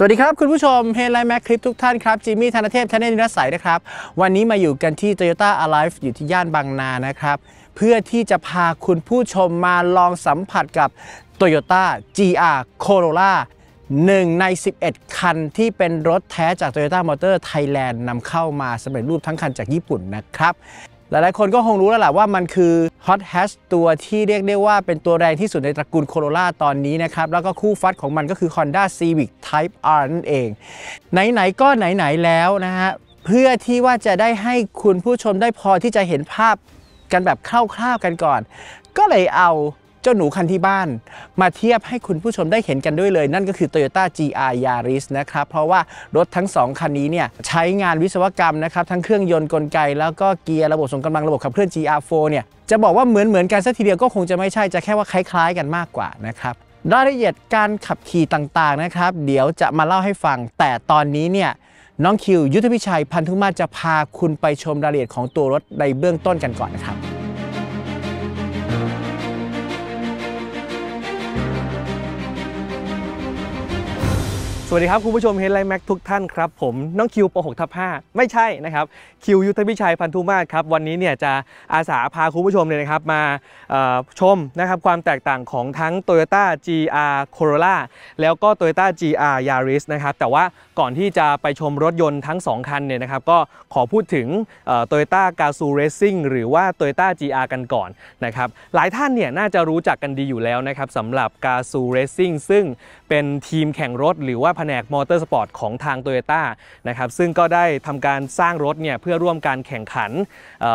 สวัสดีครับ คุณผู้ชมเฮลไล์แม็กคลิปทุกท่านครับจิมมี่ ธนเทพชาแนลนิรศัยนะครับวันนี้มาอยู่กันที่ Toyota Alive อยู่ที่ย่านบางนานะครับเพื่อที่จะพาคุณผู้ชมมาลองสัมผัสกับ Toyota GR Corolla 1 ใน 11 คันที่เป็นรถแท้จาก Toyota Motor Thailand นำเข้ามาสำเร็จรูปทั้งคันจากญี่ปุ่นนะครับหลายๆคนก็คงรู้แล้วแหละว่ามันคือ Hot Hatch ตัวที่เรียกได้ว่าเป็นตัวแรงที่สุดในตระกูลโคโรล่าตอนนี้นะครับแล้วก็คู่ฟัดของมันก็คือ Honda Civic Type R นั่นเอง ไหนๆก็ไหนๆแล้วนะฮะเพื่อที่ว่าจะได้ให้คุณผู้ชมได้พอที่จะเห็นภาพกันแบบคร่าวๆกันก่อนก็เลยเอาเจ้าหนูคันที่บ้านมาเทียบให้คุณผู้ชมได้เห็นกันด้วยเลย นั่นก็คือ Toyota GR Yaris นะครับเพราะว่ารถทั้ง 2 คันนี้เนี่ยใช้งานวิศวกรรมนะครับทั้งเครื่องยนต์กลไก แล้วก็เกียร์ระบบส่งกำลังระบบขับเคลื่อน GR4 เนี่ยจะบอกว่าเหมือนเหมือนกันสักทีเดียวก็คงจะไม่ใช่จะแค่ว่าคล้ายๆกันมากกว่านะครับรายละเอียดการขับขี่ต่างๆนะครับ เดี๋ยวจะมาเล่าให้ฟัง แต่ตอนนี้เนี่ยน้องคิวยุทธพิชัยพันธุมาจะพาคุณไปชมรายละเอียดของตัวรถในเบื้องต้นกันก่อนนะครับสวัสดีครับ คุณผู้ชมเฮดไลน์แม็กทุกท่านครับ ผมน้องคิวป6ทับ5ไม่ใช่นะครับ คิวยุทธพิชัยพันธุมาศครับ วันนี้เนี่ยจะอาสาพาคุณผู้ชมเลยนะครับมาชมนะครับความแตกต่างของทั้ง Toyota GR Corolla แล้วก็ Toyota GR Yaris นะครับแต่ว่าก่อนที่จะไปชมรถยนต์ทั้ง 2 คันเนี่ยนะครับก็ขอพูดถึง Toyota g a z o o Racing หรือว่า Toyota GR กันก่อนนะครับหลายท่านเนี่ยน่าจะรู้จักกันดีอยู่แล้วนะครับสำหรับ g a z o o Racing ซึ่งเป็นทีมแข่งรถหรือว่าแผนกมอเตอร์สปอร์ตของทางโตโยต้านะครับซึ่งก็ได้ทำการสร้างรถเนี่ยเพื่อร่วมการแข่งขัน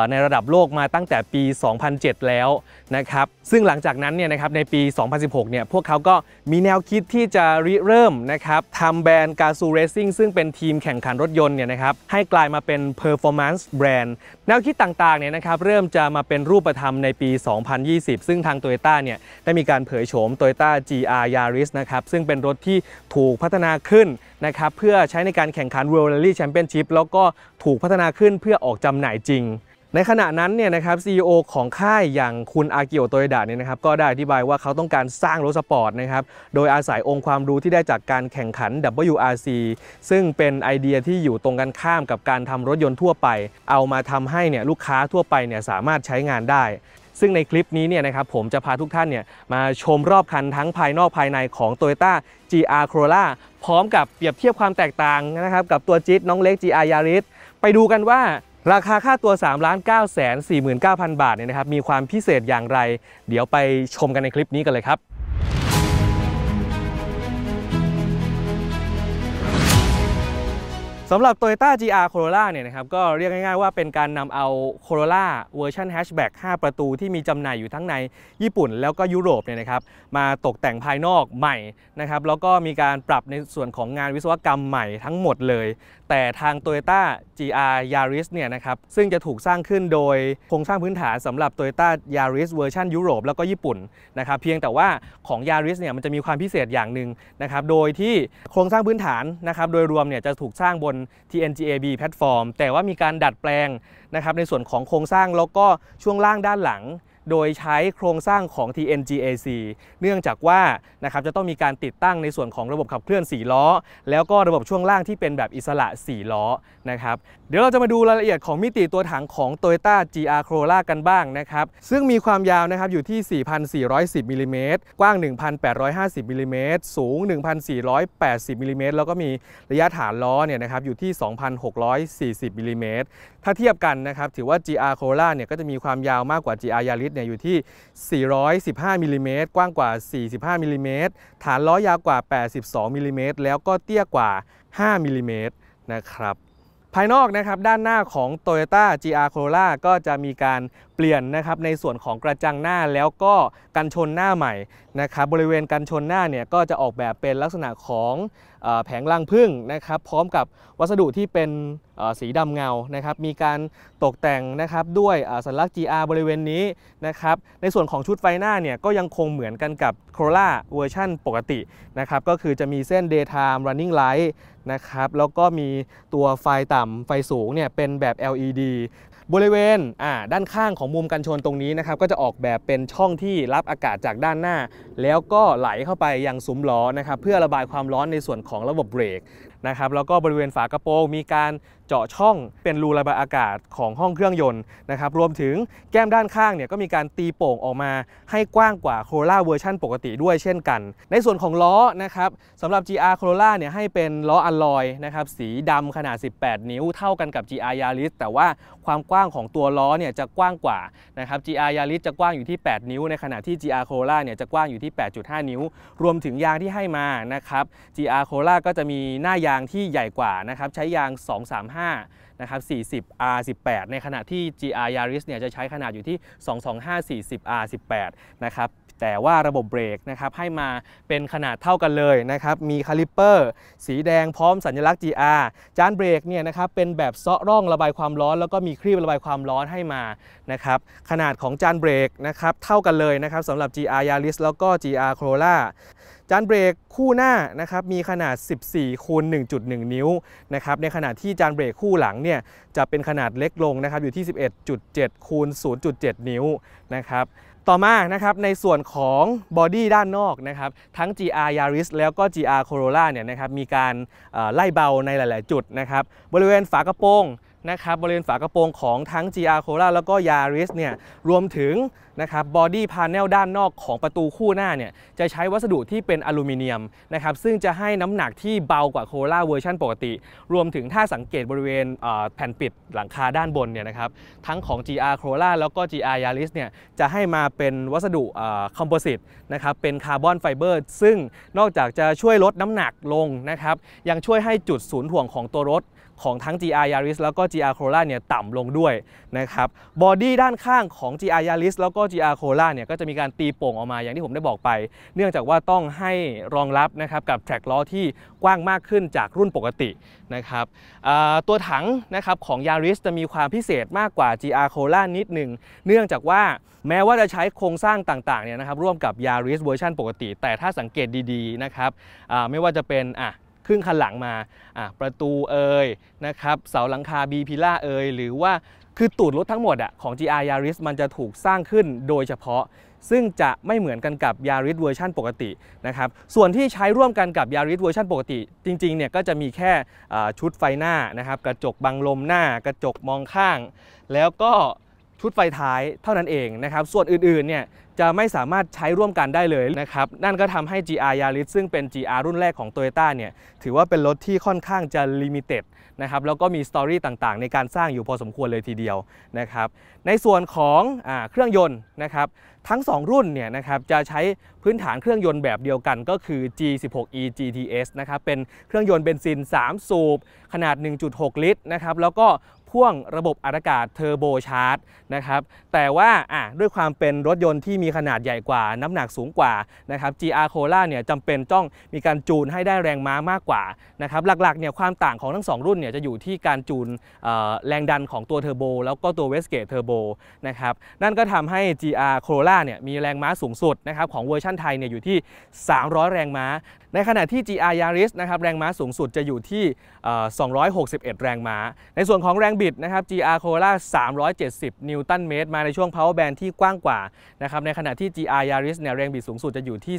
ในระดับโลกมาตั้งแต่ปี 2007 แล้วนะครับซึ่งหลังจากนั้นเนี่ยนะครับในปี 2016 เนี่ยพวกเขาก็มีแนวคิดที่จะริเริ่มนะครับทำแบรนด์กาซูเรซิ่งซึ่งเป็นทีมแข่งขันรถยนต์เนี่ยนะครับให้กลายมาเป็น performance brand แนวคิดต่างๆ เนี่ยนะครับเริ่มจะมาเป็นรูปธรรมในปี 2020 ซึ่งทางโตโยต้าเนี่ยได้มีการเผยโฉม t o y ยต้า GR Yaris นะครับซึ่งงเป็นรถที่ถูกพัฒนาขึ้นนะครับเพื่อใช้ในการแข่งขัน World Rally Championship แล้วก็ถูกพัฒนาขึ้นเพื่อออกจำหน่ายจริง ในขณะนั้นเนี่ยนะครับ CEO ของค่ายอย่างคุณอากิโอโตยดะเนี่ยนะครับก็ได้อธิบายว่าเขาต้องการสร้างรถสปอร์ตนะครับโดยอาศัยองค์ความรู้ที่ได้จากการแข่งขัน WRC ซึ่งเป็นไอเดียที่อยู่ตรงกันข้ามกับการทำรถยนต์ทั่วไป เอามาทำให้เนี่ยลูกค้าทั่วไปเนี่ยสามารถใช้งานได้ซึ่งในคลิปนี้เนี่ยนะครับผมจะพาทุกท่านเนี่ยมาชมรอบคันทั้งภายนอกภายในของ Toyota GR Corolla พร้อมกับเปรียบเทียบความแตกต่างนะครับกับตัวจิ๊ดน้องเล็ก GR Yaris ไปดูกันว่าราคาค่าตัว 3 9 4 9 0 0 0 บาทเนี่ยนะครับมีความพิเศษอย่างไร เดี๋ยวไปชมกันในคลิปนี้กันเลยครับสำหรับ Toyota GR Corolla เนี่ยนะครับก็เรียกง่ายๆ ว่าเป็นการนำเอา Corolla เวอร์ชันแฮชแบ็ก5ประตูที่มีจำหน่ายอยู่ทั้งในญี่ปุ่นแล้วก็ยุโรปเนี่ยนะครับมาตกแต่งภายนอกใหม่นะครับแล้วก็มีการปรับในส่วนของงานวิศวกรรมใหม่ทั้งหมดเลย แต่ทาง Toyota GR Yaris เนี่ยนะครับซึ่งจะถูกสร้างขึ้นโดยโครงสร้างพื้นฐานสำหรับ Toyota Yaris เวอร์ชันยุโรปแล้วก็ญี่ปุ่นนะครับเพียงแต่ว่าของ Yaris เนี่ยมันจะมีความพิเศษอย่างหนึ่งนะครับโดยที่โครงสร้างพื้นฐานนะครับโดยรวมเนี่ยจะถูกสร้างบน TNGAB แพลตฟอร์มแต่ว่ามีการดัดแปลงนะครับในส่วนของโครงสร้างแล้วก็ช่วงล่างด้านหลังโดยใช้โครงสร้างของ TNGAC เนื่องจากว่านะครับจะต้องมีการติดตั้งในส่วนของระบบขับเคลื่อน4ล้อ แล้วก็ระบบช่วงล่างที่เป็นแบบอิสระ4ล้อนะครับดี๋ยวเราจะมาดูรายละเอียดของมิติตัวถังของ Toyota GR Corolla กันบ้างนะครับ ซึ่งมีความยาวนะครับอยู่ที่ 4,410มิลิเมตรกว้าง 1,850มิลิเมตรสูง 1,480มิลิเมตรแล้วก็มีระยะฐานล้อเนี่ยนะครับอยู่ที่ 2,640มิลิเมตรถ้าเทียบกันนะครับถือว่า GR Corolla เนี่ยก็จะมีความยาวมากกว่า GR Yaris เนี่ยอยู่ที่ 415มิลิเมตรกว้างกว่า 45มิลิเมตรฐานล้อยาวกว่า 82มิลิเมตรแล้วก็เตี้ยกว่า 5มิลิเมตรนะครับภายนอกนะครับ ด้านหน้าของ Toyota GR Corolla ก็จะมีการเปลี่ยนนะครับในส่วนของกระจังหน้าแล้วก็กันชนหน้าใหม่นะครับบริเวณกันชนหน้าเนี่ยก็จะออกแบบเป็นลักษณะของแผงรังพึ่งนะครับพร้อมกับวัสดุที่เป็นสีดำเงานะครับมีการตกแต่งนะครับด้วยสัญลักษณ์ GR บริเวณนี้นะครับในส่วนของชุดไฟหน้าเนี่ยก็ยังคงเหมือนกันกับโครล่าเวอร์ชั่นปกตินะครับก็คือจะมีเส้น daytime running light นะครับแล้วก็มีตัวไฟต่ำไฟสูงเนี่ยเป็นแบบ LED บริเวณ ด้านข้างของมุมกันชนตรงนี้นะครับก็จะออกแบบเป็นช่องที่รับอากาศจากด้านหน้า แล้วก็ไหลเข้าไปยังซุ้มล้อนะครับเพื่อระบายความร้อนในส่วนของระบบเบรกนะครับแล้วก็บริเวณฝากระโปรงมีการเจาะช่องเป็นรูระบายอากาศของห้องเครื่องยนต์นะครับรวมถึงแก้มด้านข้างเนี่ยก็มีการตีโป่งออกมาให้กว้างกว่า Corolla เวอร์ชันปกติด้วยเช่นกัน ในส่วนของล้อนะครับสำหรับ GR Corolla เนี่ยให้เป็นล้ออัลลอยนะครับสีดำขนาด 18 นิ้วเท่ากันกับ GR Yaris แต่ว่าความกว้างของตัวล้อเนี่ยจะกว้างกว่านะครับ GR Yaris จะกว้างอยู่ที่ 8 นิ้ว ในขณะที่ GR Corolla เนี่ยจะกว้างอยู่ที่ 8.5 นิ้ว รวมถึงยางที่ให้มานะครับ GR Corolla ก็จะมีหน้ายางที่ใหญ่กว่านะครับใช้ยาง 2 3 2 5นะครับ40 R18 ในขณะที่ GR Yaris เนี่ยจะใช้ขนาดอยู่ที่ 225 40 R18 นะครับ แต่ว่าระบบเบรกนะครับให้มาเป็นขนาดเท่ากันเลยนะครับ มีคาลิปเปอร์ สีแดงพร้อมสัญลักษณ์ GR จานเบรกเนี่ยนะครับเป็นแบบเซาะร่องระบายความร้อน แล้วก็มีครีบระบายความร้อนให้มา นะครับ ขนาดของจานเบรกนะครับเท่ากันเลยนะครับสำหรับ GR Yaris แล้วก็ GR Corolla จานเบรกคู่หน้านะครับมีขนาด 14คูณ1.1 นิ้วนะครับในขณะที่จานเบรกคู่หลังเนี่ยจะเป็นขนาดเล็กลงนะครับอยู่ที่ 11.7คูณ0.7 นิ้วนะครับต่อมานะครับในส่วนของบอดี้ด้านนอกนะครับทั้ง GR Yaris แล้วก็ GR Corolla เนี่ยนะครับมีการไล่เบาในหลายๆ จุดนะครับบริเวณฝากระโปรงนะครับบริเวณฝากระโปรงของทั้ง GR c o r o l l a แล้วก็ Yaris เนี่ยรวมถึงนะครับบอดี้พาเนลด้านนอกของประตูคู่หน้าเนี่ยจะใช้วัสดุที่เป็นอลูมิเนียมนะครับซึ่งจะให้น้ำหนักที่เบากว่า Corolla เวอร์ชันปกติ รวมถึงถ้าสังเกตบริเวณแผ่นปิดหลังคาด้านบนเนี่ยนะครับทั้งของ GR c o r o l l a แล้วก็ GR Yaris เนี่ยจะให้มาเป็นวัสดุคอมโพสิตนะครับเป็นคาร์บอนไฟเบอร์ซึ่งนอกจากจะช่วยลดน้ำหนักลงนะครับยังช่วยให้จุดศูนย์ถ่วงของตัวรถของทั้ง GR Yaris แล้วก็ GR Corolla เนี่ยต่ำลงด้วยนะครับบอดี้ด้านข้างของ GR Yaris แล้วก็ GR Corolla เนี่ยก็จะมีการตีโป่งออกมาอย่างที่ผมได้บอกไป เนื่องจากว่าต้องให้รองรับนะครับกับแทร็กล้อที่กว้างมากขึ้นจากรุ่นปกตินะครับตัวถังนะครับของ Yaris จะมีความพิเศษมากกว่า GR Corolla นิดหนึ่งเนื่องจากว่าแม้ว่าจะใช้โครงสร้างต่างๆ เนี่ยนะครับร่วมกับ Yaris เวอร์ชันปกติ แต่ถ้าสังเกตดีๆ นะครับไม่ว่าจะเป็นอ่ะครึ่งคันหลังมา ประตูเอ่ยนะครับเสาหลังคาบีพิล่าเอ่ยหรือว่าคือตูดรถทั้งหมดอะของ GR Yaris มันจะถูกสร้างขึ้นโดยเฉพาะซึ่งจะไม่เหมือนกันกับ Yaris เวอร์ชันปกตินะครับส่วนที่ใช้ร่วมกันกับ Yaris เวอร์ชันปกติ จริงๆเนี่ยก็จะมีแค่ชุดไฟหน้านะครับกระจกบังลมหน้า กระจกมองข้าง แล้วก็ชุดไฟท้ายเท่านั้นเองนะครับส่วนอื่นๆเนี่ยจะไม่สามารถใช้ร่วมกันได้เลยนะครับ นั่นก็ทำให้ GR Yaris ซึ่งเป็น GR รุ่นแรกของ Toyota เนี่ย ถือว่าเป็นรถที่ค่อนข้างจะลิมิเต็ดนะครับ แล้วก็มีสตอรี่ต่าง ๆ ในการสร้างอยู่พอสมควรเลยทีเดียวนะครับ ในส่วนของอเครื่องยนต์นะครับ ทั้ง 2 รุ่นเนี่ยนะครับจะใช้พื้นฐานเครื่องยนต์แบบเดียวกันก็คือ G16e GTS นะครับ เป็นเครื่องยนต์เบนซิน 3 สูบขนาด 1.6 ลิตรนะครับ แล้วก็พ่วงระบบอัากาศเทอร์โบชาร์จนะครับ แต่ว่าด้วยความเป็นรถยนต์ที่มีขนาดใหญ่กว่าน้ำหนักสูงกว่านะครับ GR Cola เนี่ยจำเป็นต้องมีการจูนให้ได้แรงม้ามากกว่านะครับ หลักๆ เนี่ยความต่างของทั้ง 2 รุ่นเนี่ยจะอยู่ที่การจูนแรงดันของตัวเทอร์โบแล้วก็ตัวเวสเกตเทอร์โบนะครับ นั่นก็ทำให้ GR Corolla เนี่ยมีแรงม้าสูงสุดนะครับของเวอร์ชันไทยเนี่ยอยู่ที่ 300 แรงม้า ในขณะที่ GR Yaris นะครับแรงม้าสูงสุดจะอยู่ที่ 261 แรงม้า ในส่วนของแรงบิบิดนะครับ GR Corolla 370 นิวตันเมตรมาในช่วง power band ที่กว้างกว่านะครับในขณะที่ GR Yaris เนี่ยแรงบิดสูงสุดจะอยู่ที่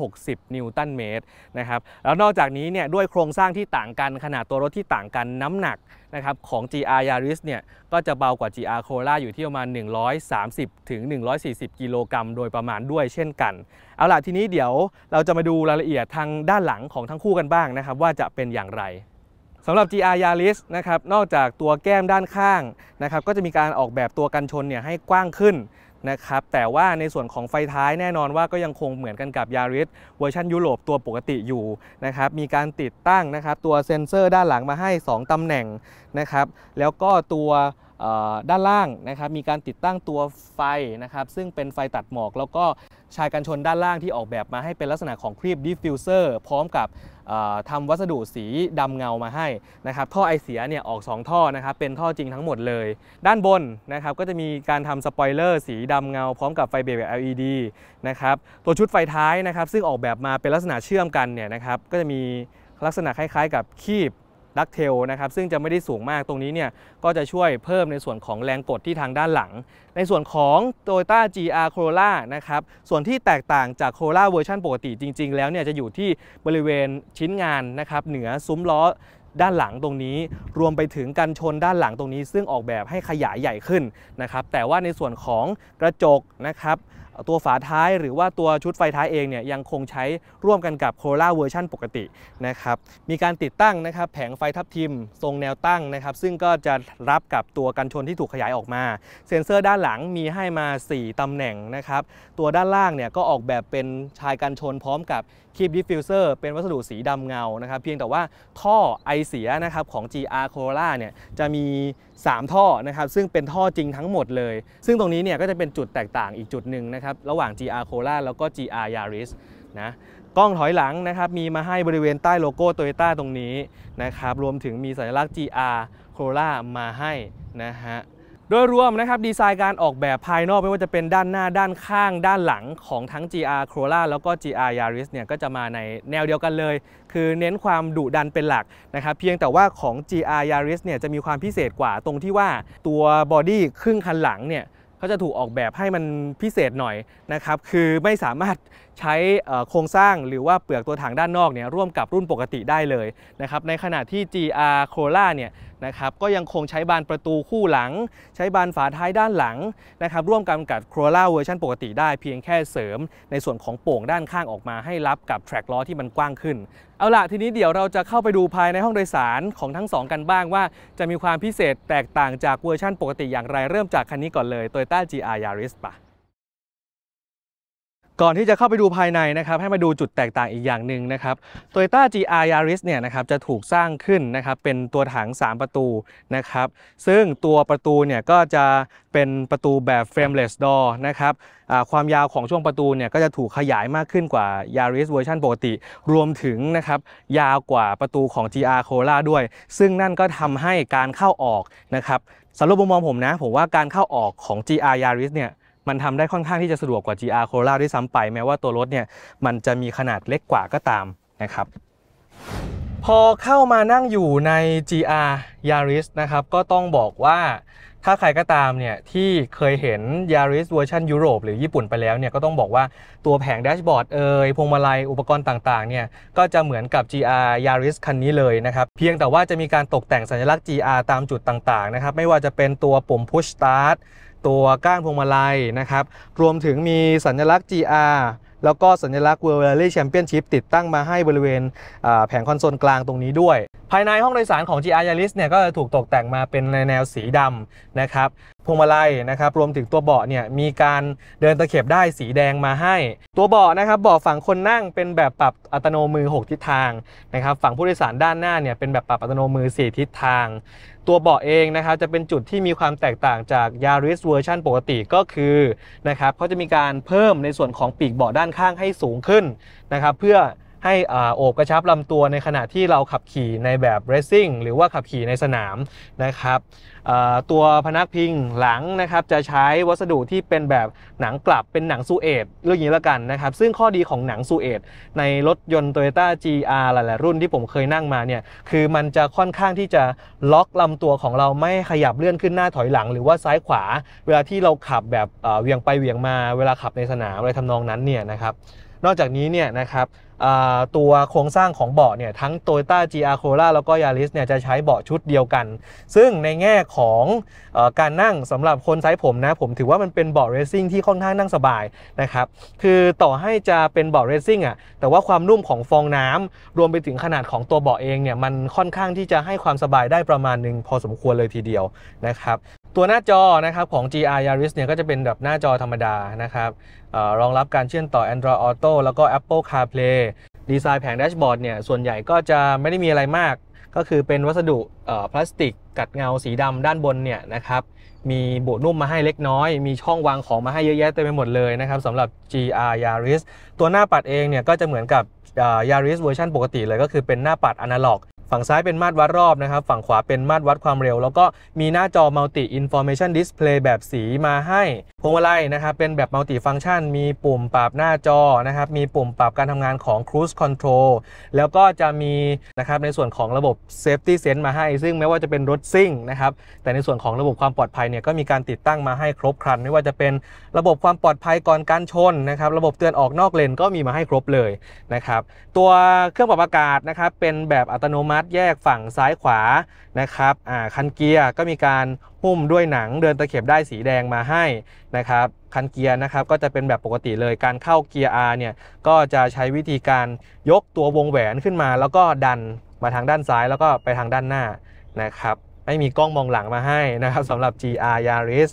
360 นิวตันเมตรนะครับแล้วนอกจากนี้เนี่ยด้วยโครงสร้างที่ต่างกันขนาดตัวรถที่ต่างกันน้ำหนักนะครับของ GR Yaris เนี่ยก็จะเบากว่า GR Corolla อยู่ที่ประมาณ 130 ถึง 140 กิโลกรัมโดยประมาณด้วยเช่นกันเอาล่ะทีนี้เดี๋ยวเราจะมาดูรายละเอียดทางด้านหลังของทั้งคู่กันบ้างนะครับว่าจะเป็นอย่างไรสำหรับ GR Yaris นะครับ นอกจากตัวแก้มด้านข้างนะครับ ก็จะมีการออกแบบตัวกันชนเนี่ยให้กว้างขึ้นนะครับ แต่ว่าในส่วนของไฟท้ายแน่นอนว่าก็ยังคงเหมือนกันกับ Yaris เวอร์ชันยุโรปตัวปกติอยู่นะครับ มีการติดตั้งนะครับตัวเซ็นเซอร์ด้านหลังมาให้ 2 ตำแหน่งนะครับ แล้วก็ตัวด้านล่างนะครับมีการติดตั้งตัวไฟนะครับซึ่งเป็นไฟตัดหมอก แล้วก็ชายกันชนด้านล่างที่ออกแบบมาให้เป็นลักษณะของครีบดิฟฟิวเซอร์พร้อมกับทำวัสดุสีดำเงามาให้นะครับท่อไอเสียเนี่ยออก 2 ท่อนะครับเป็นท่อจริงทั้งหมดเลย ด้านบนนะครับก็จะมีการทำสปอยเลอร์สีดำเงาพร้อมกับไฟเบรค LED นะครับตัวชุดไฟท้ายนะครับซึ่งออกแบบมาเป็นลักษณะเชื่อมกันเนี่ยนะครับก็จะมีลักษณะคล้ายๆ กับคีบดักเทลนะครับ ซึ่งจะไม่ได้สูงมากตรงนี้เนี่ยก็จะช่วยเพิ่มในส่วนของแรงกดที่ทางด้านหลัง ในส่วนของ Toyota GR Corolla นะครับ ส่วนที่แตกต่างจาก Corolla เวอร์ชันปกติจริงๆแล้วเนี่ยจะอยู่ที่บริเวณชิ้นงานนะครับ เหนือซุ้มล้อด้านหลังตรงนี้ รวมไปถึงกันชนด้านหลังตรงนี้ซึ่งออกแบบให้ขยายใหญ่ขึ้นนะครับ แต่ว่าในส่วนของกระจกนะครับตัวฝาท้ายหรือว่าตัวชุดไฟท้ายเองเนี่ยยังคงใช้ร่วมกันกับโครล่าเวอร์ชันปกตินะครับมีการติดตั้งนะครับแผงไฟทับทิม ทรงแนวตั้งนะครับซึ่งก็จะรับกับตัวกันชนที่ถูกขยายออกมา เซ็นเซอร์ด้านหลังมีให้มา 4 ตำแหน่งนะครับตัวด้านล่างเนี่ยก็ออกแบบเป็นชายกันชนพร้อมกับคีบดิฟฟิวเซอร์เป็นวัสดุสีดำเงานะครับเพียงแต่ว่าท่อไอเสียนะครับของ GR Corolla เนี่ยจะมี 3 ท่อนะครับซึ่งเป็นท่อจริงทั้งหมดเลย ซึ่งตรงนี้เนี่ยก็จะเป็นจุดแตกต่างอีกจุดหนึ่งนะครับระหว่าง GR Corolla แล้วก็ GR Yaris นะกล้องถอยหลังนะครับมีมาให้บริเวณใต้โลโก้โตโยต้าตรงนี้นะครับรวมถึงมีสัญลักษณ์ GR Corolla มาให้นะฮะโดยรวมนะครับดีไซน์การออกแบบภายนอกไม่ว่าจะเป็นด้านหน้าด้านข้าง ด้านหลังของทั้ง GR Corolla แล้วก็ GR Yaris เนี่ยก็จะมาในแนวเดียวกันเลย คือเน้นความดุดันเป็นหลักนะครับเพียงแต่ว่าของ GR Yaris เนี่ยจะมีความพิเศษกว่าตรงที่ว่าตัวบอดี้ครึ่งคันหลังเนี่ยเขาจะถูกออกแบบให้มันพิเศษหน่อยนะครับคือไม่สามารถใช้โครงสร้างหรือว่าเปลือกตัวถังด้านนอกเนี่ยร่วมกับรุ่นปกติได้เลยนะครับในขณะที่ GR Corolla เนี่ยนะครับก็ยังคงใช้บานประตูคู่หลัง ใช้บานฝาท้ายด้านหลังนะครับร่วมกันกับโครล่าเวอร์ชันปกติได้เพียงแค่เสริมในส่วนของโป่งด้านข้างออกมาให้รับกับแทร็กล้อที่มันกว้างขึ้น เอาล่ะ ทีนี้เดี๋ยวเราจะเข้าไปดูภายในห้องโดยสารของทั้ง2กันบ้างว่า จะมีความพิเศษแตกต่างจากเวอร์ชันปกติอย่างไร เริ่มจากคันนี้ก่อนเลย t o ยต้า GR Yaris ปะก่อนที่จะเข้าไปดูภายในนะครับให้มาดูจุดแตกต่างอีกอย่างหนึ่งนะครับ Toyota GR Yaris เนี่ยนะครับจะถูกสร้างขึ้นนะครับเป็นตัวถัง 3 ประตูนะครับซึ่งตัวประตูเนี่ยก็จะเป็นประตูแบบ frameless door นะครับความยาวของช่วงประตูเนี่ยก็จะถูกขยายมากขึ้นกว่า Yaris เวอร์ชันปกติ รวมถึงนะครับยาวกว่าประตูของ GR Corolla ด้วย ซึ่งนั่นก็ทำให้การเข้าออกนะครับสำหรับมุมมองผมนะผมว่าการเข้าออกของ GR Yaris เนี่ยมันทำได้ค่อนข้างที่จะสะดวกกว่า GR Corolla ด้วยซ้ำไป แม้ว่าตัวรถเนี่ยมันจะมีขนาดเล็กกว่าก็ตามนะครับพอเข้ามานั่งอยู่ใน GR Yaris นะครับก็ต้องบอกว่า ถ้าใครก็ตามเนี่ยที่เคยเห็น Yaris เวอร์ชันยุโรปหรือญี่ปุ่นไปแล้วเนี่ยก็ต้องบอกว่าตัวแผงแดชบอร์ดเอ่ยพวงมาลัย อุปกรณ์ต่างๆเนี่ยก็จะเหมือนกับ GR Yaris คันนี้เลยนะครับเพียงแต่ว่าจะมีการตกแต่งสัญลักษณ์ GR ตามจุดต่างๆนะครับไม่ว่าจะเป็นตัวปุ่ม Push Start ตัวก้านพวงมาลัยนะครับ รวมถึงมีสัญลักษณ์ GR แล้วก็สัญลักษณ์ World Rally Championship ติดตั้งมาให้บริเวณแผงคอนโซลกลางตรงนี้ด้วยภายในห้องโดยสารของ GR Yaris เนี่ยก็ถูกตกแต่งมาเป็นในแนวสีดำนะครับพวงมาลัยนะครับรวมถึงตัวเบาะเนี่ยมีการเดินตะเข็บได้สีแดงมาให้ ตัวเบาะนะครับเบาะฝั่งคนนั่งเป็นแบบปรับอัตโนมือ 6 ทิศทางนะครับ ฝั่งผู้โดยสารด้านหน้าเนี่ยเป็นแบบปรับอัตโนมือ 4 ทิศทาง ตัวเบาะเองนะครับจะเป็นจุดที่มีความแตกต่างจาก Yaris เวอร์ชันปกติก็คือนะครับเขาจะมีการเพิ่มในส่วนของปีกเบาะด้านข้างให้สูงขึ้นนะครับเพื่อให้โอบกระชับลำตัวในขณะที่เราขับขี่ในแบบเรซซิ่งหรือว่าขับขี่ในสนามนะครับตัวพนักพิงหลังนะครับจะใช้วัสดุที่เป็นแบบหนังกลับเป็นหนังซูเอตเรื่องนี้ละกันนะครับ ซึ่งข้อดีของหนังซูเอตในรถยนต์ Toyota GR หลายๆรุ่นที่ผมเคยนั่งมาเนี่ยคือมันจะค่อนข้างที่จะล็อกลำตัวของเราไม่ขยับเลื่อนขึ้นหน้าถอยหลังหรือว่าซ้ายขวา เวลาที่เราขับแบบเวียงไปเวียงมาเวลาขับในสนามอะไรทำนองนั้นเนี่ยนะครับ นอกจากนี้เนี่ยนะครับตัวโครงสร้างของเบาะเนี่ยทั้ง Toyota GR Corolla แล้วก็ Yaris เนี่ยจะใช้เบาะชุดเดียวกัน ซึ่งในแง่ของอการนั่งสำหรับคนไซส์ผมนะผมถือว่ามันเป็นเบาะเรซิ่งที่ค่อนข้างนั่งสบายนะครับคือต่อให้จะเป็นเบาะเรซิ่งอ่ะแต่ว่าความนุ่มของฟองน้ำรวมไปถึงขนาดของตัวเบาะเองเนี่ยมันค่อนข้างที่จะให้ความสบายได้ประมาณหนึ่งพอสมควรเลยทีเดียวนะครับตัวหน้าจอนะครับของ GR Yaris เนี่ยก็จะเป็นแบบหน้าจอธรรมดานะครับออรองรับการเชื่อมต่อ Android Auto แล้วก็ Apple CarPlay ดีไซน์แผงแดชบอร์ดเนี่ยส่วนใหญ่ก็จะไม่ได้มีอะไรมาก ก็คือเป็นวัสดุพลาสติกกัดเงาสีดำด้านบนเนี่ยนะครับมีโบนุ่มมาให้เล็กน้อย มีช่องวางของมาให้เยอะแยะเต็มไปหมดเลยนะครับสำหรับ GR Yaris ตัวหน้าปัดเองเนี่ยก็จะเหมือนกับ Yaris เวอร์ชันปกติเลยก็คือเป็นหน้าปัดอนาล็อกฝั่งซ้ายเป็นมาตรวัดรอบนะครับฝั่งขวาเป็นมาตรวัดความเร็ว แล้วก็มีหน้าจอ Multi Information Display แบบสีมาให้ พวงมาลัยนะครับเป็นแบบมัลติฟังก์ชัน มีปุ่มปรับหน้าจอนะครับมีปุ่มปรับการทำงานของ Cruise Control แล้วก็จะมีนะครับในส่วนของระบบ Safety Sense มาให้ซึ่งไม่ว่าจะเป็นรถซิ่งนะครับแต่ในส่วนของระบบความปลอดภัยเนี่ยก็มีการติดตั้งมาให้ครบครัน ไม่ว่าจะเป็นระบบความปลอดภัยก่อนการชนนะครับระบบเตือนออกนอกเลน ก็มีมาให้ครบเลยนะครับตัวเครื่องปรับอากาศนะครับเป็นแบบอัตโนมัติาร์ทแยกฝั่งซ้ายขวานะครับคันเกียร์ก็มีการหุ้มด้วยหนังเดินตะเข็บได้สีแดงมาให้นะครับคันเกียร์นะครับ ก็จะเป็นแบบปกติเลย การเข้าเกียร์ R เนี่ยก็จะใช้วิธีการยกตัววงแหวนขึ้นมา แล้วก็ดันมาทางด้านซ้ายแล้วก็ไปทางด้านหน้านะครับไม่มีกล้องมองหลังมาให้นะครับสำหรับ GR Yaris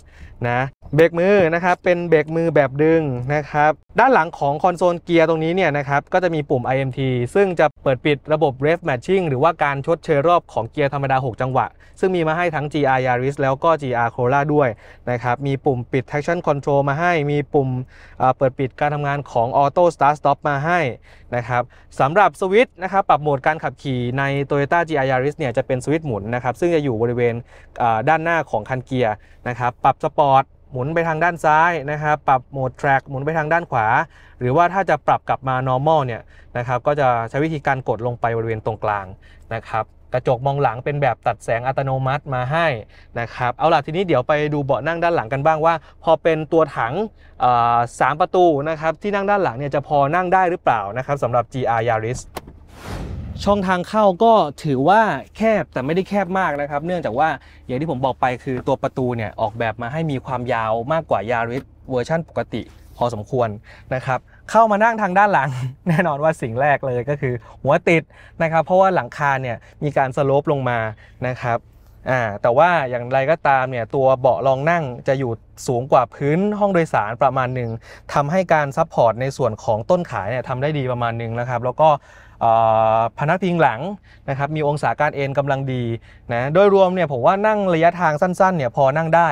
นะเบรกมือนะครับเป็นเบรกมือแบบดึงนะครับด้านหลังของคอนโซลเกียร์ตรงนี้เนี่ยนะครับก็จะมีปุ่ม IMT ซึ่งจะเปิดปิดระบบ r e v matching หรือว่าการชดเชยรอบของเกียร์ธรรมดา 6 จังหวะ ซึ่งมีมาให้ทั้ง GR Yaris แล้วก็ GR Corolla ด้วยนะครับมีปุ่มปิด traction control มาให้ มีปุ่มเปิดปิดการทำงานของ Auto Start Stop มาให้นะครับสำหรับสวิตช์นะครับปรับโหมดการขับขี่ใน Toyota GR Yaris เนี่ยจะเป็นสวิตช์หมุนนะครับซึ่งจะอยู่บริเวณด้านหน้าของคันเกียร์นะครับปรับสปอร์ตหมุนไปทางด้านซ้ายนะครับ ปรับโหมดแทร็กหมุนไปทางด้านขวา หรือว่าถ้าจะปรับกลับมา normal เนี่ยนะครับก็จะใช้วิธีการกดลงไปบริเวณตรงกลางนะครับกระจกมองหลังเป็นแบบตัดแสงอัตโนมัติมาให้นะครับเอาล่ะทีนี้เดี๋ยวไปดูเบาะนั่งด้านหลังกันบ้างว่า พอเป็นตัวถังสามประตูนะครับที่นั่งด้านหลังเนี่ยจะพอนั่งได้หรือเปล่านะครับสำหรับ GR Yaris ช่องทางเข้าก็ถือว่าแคบแต่ไม่ได้แคบมากนะครับ เนื่องจากว่าอย่างที่ผมบอกไปคือตัวประตูเนี่ยออกแบบมาให้มีความยาวมากกว่ายาริสเวอร์ชั่นปกติ พอสมควรนะครับเข้ามานั่งทางด้านหลังแน่นอนว่าสิ่งแรกเลยก็คือ หัวติดนะครับเพราะว่าหลังคาเนี่ยมีการสโลปลงมานะครับอ่าแต่ว่าอย่างไรก็ตามเนี่ยตัวเบาะรองนั่งจะอยู่สูงกว่าพื้นห้องโดยสารประมาณหนึ่งทำให้การซัพพอร์ตในส่วนของต้นขาเนี่ยทำได้ดีประมาณหนึ่งนะครับแล้วก็พนักพิงหลังนะครับมีองศาการเอ็นกำลังดีนะโดยรวมเนี่ยผมว่านั่งระยะทางสั้นๆเนี่ยพอนั่งได้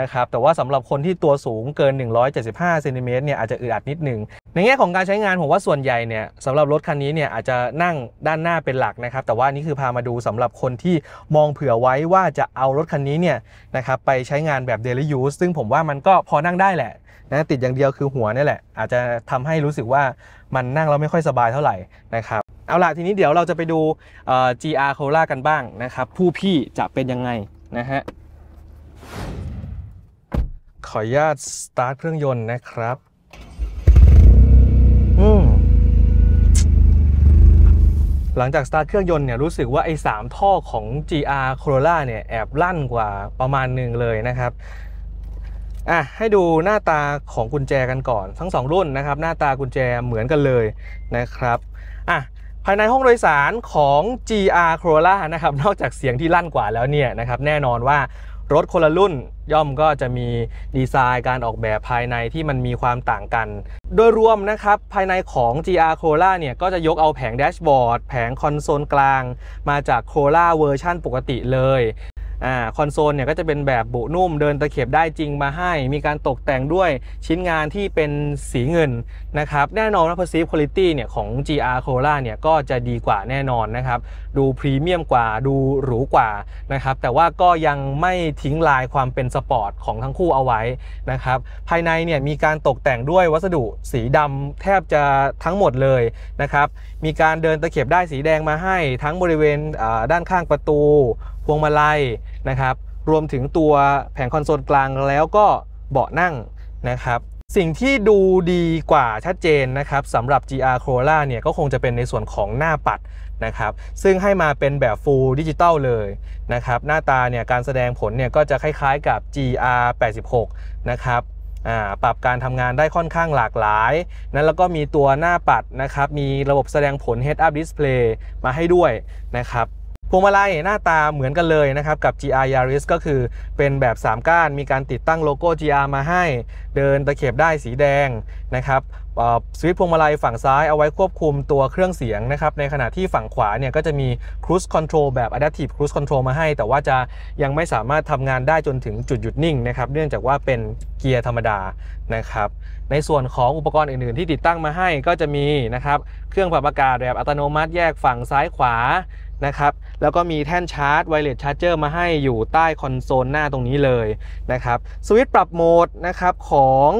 นะครับแต่ว่าสำหรับคนที่ตัวสูงเกิน 175เซนติเมตรเนี่ยอาจจะอึดอัดนิดหนึ่งในแง่ของการใช้งานผมว่าส่วนใหญ่เนี่ยสำหรับรถคันนี้เนี่ยอาจจะนั่งด้านหน้าเป็นหลักนะครับ แต่ว่านี่คือพามาดูสำหรับคนที่มองเผื่อไว้ว่าจะเอารถคันนี้เนี่ยนะครับไปใช้งานแบบ daily use ซึ่งผมว่ามันก็พอนั่งได้แหละนะติดอย่างเดียวคือหัวนี่แหละ อาจจะทำให้รู้สึกว่ามันนั่งแล้วไม่ค่อยสบายเท่าไหร่นะครับเอาล่ะทีนี้เดี๋ยวเราจะไปดู GR Corolla กันบ้างนะครับ ผู้พี่จะเป็นยังไงนะฮะขออนุญาตสตาร์ทเครื่องยนต์นะครับหลังจากสตาร์ทเครื่องยนต์เนี่ยรู้สึกว่าไอ้สามท่อของ GR Corolla เนี่ยแอบลั่นกว่าประมาณหนึ่งเลยนะครับอ่ะให้ดูหน้าตาของกุญแจกันก่อน ทั้ง 2 รุ่นนะครับหน้าตากุญแจเหมือนกันเลยนะครับอ่ะภายในห้องโดยสารของ GR Corolla นะครับนอกจากเสียงที่ลั่นกว่าแล้วเนี่ยนะครับแน่นอนว่ารถคนละรุ่นย่อมก็จะมีดีไซน์การออกแบบภายในที่มันมีความต่างกัน โดยรวมนะครับ ภายในของ GR Corolla เนี่ย ก็จะยกเอาแผงแดชบอร์ด แผงคอนโซลกลาง มาจาก Corolla เวอร์ชั่นปกติเลยอ่าคอนโซลเนี่ยก็จะเป็นแบบบุนุ่มเดินตะเข็บได้จริงมาให้ มีการตกแต่งด้วยชิ้นงานที่เป็นสีเงินนะครับแน่นอนว่าพ e r c e i v e quality เนี่ยของ GR Corolla เนี่ยก็จะดีกว่าแน่นอนนะครับดูพรีเมียมกว่าดูหรูกว่านะครับแต่ว่าก็ยังไม่ทิ้งลายความเป็นสปอร์ตของทั้งคู่เอาไว้นะครับภายในเนี่ยมีการตกแต่งด้วยวัสดุสีดำแทบจะทั้งหมดเลยนะครับมีการเดินตะเข็บได้สีแดงมาให้ทั้งบริเวณด้านข้างประตูพวงมาลัยนะครับ รวมถึงตัวแผงคอนโซลกลางแล้วก็เบาะนั่งนะครับ สิ่งที่ดูดีกว่าชัดเจนนะครับสำหรับ GR Corolla เนี่ยก็คงจะเป็นในส่วนของหน้าปัดนะครับ ซึ่งให้มาเป็นแบบ Full ดิจิตอลเลยนะครับ หน้าตาเนี่ยการแสดงผลเนี่ยก็จะคล้ายๆกับ GR 86นะครับ ปรับการทำงานได้ค่อนข้างหลากหลาย นั้นแล้วก็มีตัวหน้าปัดนะครับ มีระบบแสดงผล Head Up Display มาให้ด้วยนะครับพวงมาลัยหน้าตาเหมือนกันเลยนะครับ กับ GR Yaris ก็คือเป็นแบบ3ก้าน มีการติดตั้งโลโก้ GR มาให้ เดินตะเข็บได้สีแดงนะครับสวิตช์พวงมาลัยฝั่งซ้ายเอาไว้ควบคุมตัวเครื่องเสียงนะครับ ในขณะที่ฝั่งขวาเนี่ยก็จะมี Cruise Control แบบ Adaptive Cruise Control มาให้ แต่ว่าจะยังไม่สามารถทำงานได้จนถึงจุดหยุดนิ่งนะครับ เนื่องจากว่าเป็นเกียร์ธรรมดานะครับในส่วนของอุปกรณ์อื่นๆที่ติดตั้งมาให้ก็จะมีนะครับเครื่องปรับอากาศแบบอัตโนมัติแยกฝั่งซ้ายขวานะครับแล้วก็มีแท่นชาร์จไวเลสชาร์จเจอร์มาให้อยู่ใต้คอนโซลหน้าตรงนี้เลยนะครับสวิตช์ปรับโหมดนะครับของ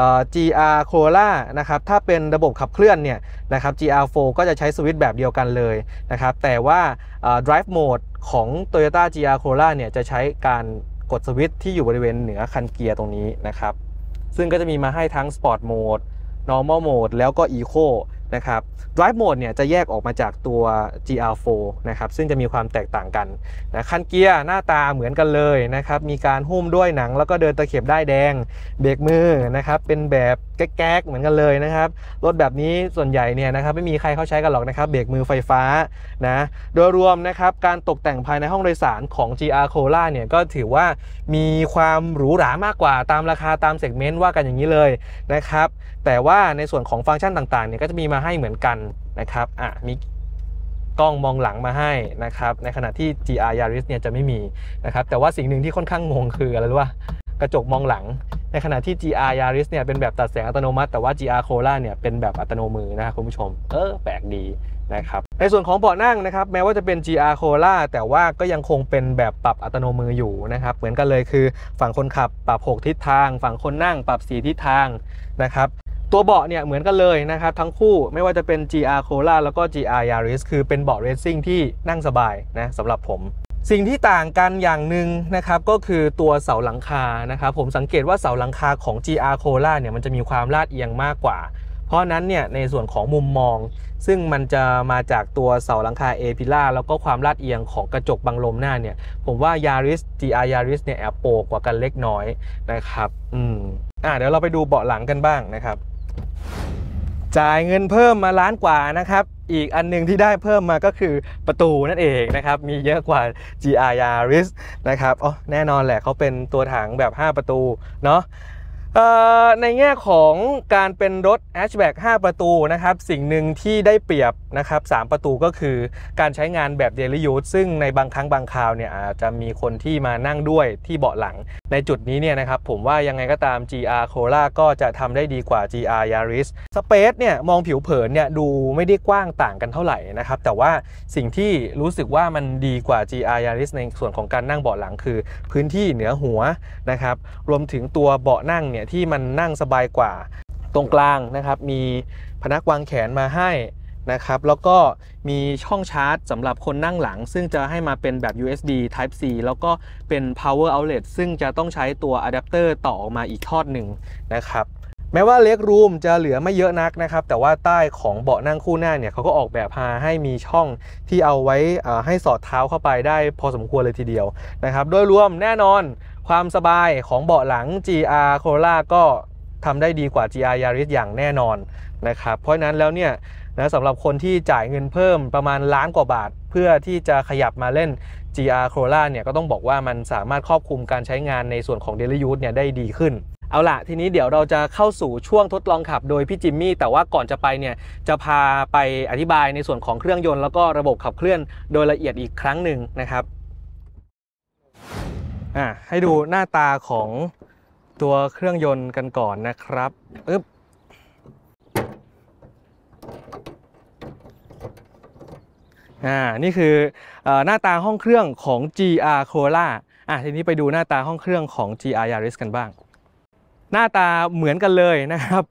อ GR Corolla นะครับถ้าเป็นระบบขับเคลื่อนเนี่ยนะครับ GR4 ก็จะใช้สวิตช์แบบเดียวกันเลยนะครับแต่ว่า drive mode ของ Toyota GR Corolla เนี่ยจะใช้การกดสวิตช์ที่อยู่บริเวณเหนือคันเกียร์ตรงนี้นะครับซึ่งก็จะมีมาให้ทั้ง Sport Mode Normal Mode แล้วก็ Eco นะครับ drive mode เนี่ยจะแยกออกมาจากตัว GR4 นะครับ ซึ่งจะมีความแตกต่างกัน นะคันเกียร์หน้าตาเหมือนกันเลยนะครับ มีการหุ้มด้วยหนังแล้วก็เดินตะเข็บได้แดง เบรกมือนะครับเป็นแบบแก๊กเหมือนกันเลยนะครับรถแบบนี้ส่วนใหญ่เนี่ยนะครับไม่มีใครเขาใช้กันหรอกนะครับ เบรกมือไฟฟ้านะโดยรวมนะครับการตกแต่งภายในห้องโดยสารของ GR Cola เนี่ยก็ถือว่ามีความหรูหรามากกว่าตามราคาตามเซกเมนต์ว่ากันอย่างนี้เลยนะครับ แต่ว่าในส่วนของฟังก์ชันต่างๆเนี่ยก็จะมีมาให้เหมือนกันนะครับอ่ะมีกล้องมองหลังมาให้นะครับ ในขณะที่ GR Yaris เนี่ยจะไม่มีนะครับแต่ว่าสิ่งหนึ่งที่ค่อนข้างงงคืออะไรรู้ป่ะกระจกมองหลัง ในขณะที่ GR Yaris เนี่ยเป็นแบบตัดแสงอัตโนมัติแต่ว่า GR Cola r o l เนี่ยเป็นแบบอัตโนมือนะครับคุณผู้ชมเออแปลกดีนะครับในส่วนของเบาะนั่งนะครับแม้ว่าจะเป็น GR Cola r o l แต่ว่าก็ยังคงเป็นแบบปรับอัตโนมืออยู่นะครับเหมือนกันเลยคือฝั่งคนขับปรับ6ทิศทางฝั่งคนนั่งปรับ4ทิศทางนะครับตัวเบาะเนี่ยเหมือนกันเลยนะครับทั้งคู่ไม่ว่าจะเป็น GR Cola r o แล้วก็ GR Yaris คือเป็นเบาะเรซซิ่งที่นั่งสบายนะสำหรับผมสิ่งที่ต่างกันอย่างหนึ่งนะครับ ก็คือตัวเสาหลังคานะครับผมสังเกตว่าเสาหลังคาของ GR Cola เนี่ยมันจะมีความลาดเอียงมากกว่า เพราะนั้นเนี่ยในส่วนของมุมมอง ซึ่งมันจะมาจากตัวเสาหลังคาเอพิล่าแล้วก็ความลาดเอียงของกระจกบังลมหน้าเนี่ยผมว่ายาริส GR y าริสเนี่ยแอบโปกว่ากันเล็กน้อยนะครับอืมอ่าเดี๋ยวเราไปดูเบาะหลังกันบ้างนะครับจ่ายเงินเพิ่มมาล้านกว่านะครับ อีกอันนึงที่ได้เพิ่มมาก็คือประตูนั่นเองนะครับ มีเยอะกว่า GR Yaris นะครับอ๋อแน่นอนแหละเขาเป็นตัวถังแบบ 5 ประตูเนาะในแง่ของการเป็นรถแอชแบห้5ประตูนะครับสิ่งหนึ่งที่ได้เปรียบนะครับ3 ประตูก็คือการใช้งานแบบเดลิยูซึ่งในบางครั้งบางคราวเนี่ยอาจจะมีคนที่มานั่งด้วยที่เบาะหลังในจุดนี้เนี่ยนะครับผมว่ายังไงก็ตาม GR Corolla ก็จะทำได้ดีกว่า GR Yaris Space เนี่ยมองผิวเผินเนี่ยดูไม่ได้กว้างต่างกันเท่าไหร่นะครับ แต่ว่าสิ่งที่รู้สึกว่ามันดีกว่า GR Yaris ในส่วนของการนั่งเบาะหลังคือ พื้นที่เหนือหัวนะครับ รวมถึงตัวเบาะนั่งเนี่ยที่มันนั่งสบายกว่าตรงกลางนะครับมีพนักวางแขนมาให้นะครับแล้วก็มีช่องชาร์จสำหรับคนนั่งหลังซึ่งจะให้มาเป็นแบบ USB Type C แล้วก็เป็น power outlet ซึ่งจะต้องใช้ตัวอะแดปเตอร์ต่อออกมาอีกทอดหนึ่งนะครับแม้ว่าเล็กรูมจะเหลือไม่เยอะนักนะครับแต่ว่าใต้ของเบาะนั่งคู่หน้าเนี่ยเขาก็ออกแบบมาให้มีช่องที่เอาไว้ให้สอดเท้าเข้าไปได้พอสมควรเลยทีเดียวนะครับโดยรวมแน่นอนความสบายของเบาะหลัง GR Corolla ก็ทำได้ดีกว่า GR Yaris อย่างแน่นอนนะครับเพราะนั้นแล้วเนี่ยนะสำหรับคนที่จ่ายเงินเพิ่มประมาณล้านกว่าบาท เพื่อที่จะขยับมาเล่น GR Corolla เนี่ยก็ต้องบอกว่ามันสามารถครอบคลุมการใช้งานในส่วนของ Daily Use เนี่ยได้ดีขึ้น เอาละทีนี้เดี๋ยวเราจะเข้าสู่ช่วงทดลองขับโดยพี่จิมมี่ แต่ว่าก่อนจะไปเนี่ย จะพาไปอธิบายในส่วนของเครื่องยนต์แล้วก็ระบบขับเคลื่อนโดยละเอียดอีกครั้งหนึ่งนะครับอ่ะให้ดูหน้าตาของตัวเครื่องยนต์กันก่อนนะครับอึ๊บ่านี่คือหน้าตาห้องเครื่องของ GR Corolla อ่ะทีนี้ไปดูหน้าตาห้องเครื่องของ GR Yaris กันบ้าง หน้าตาเหมือนกันเลยนะครับ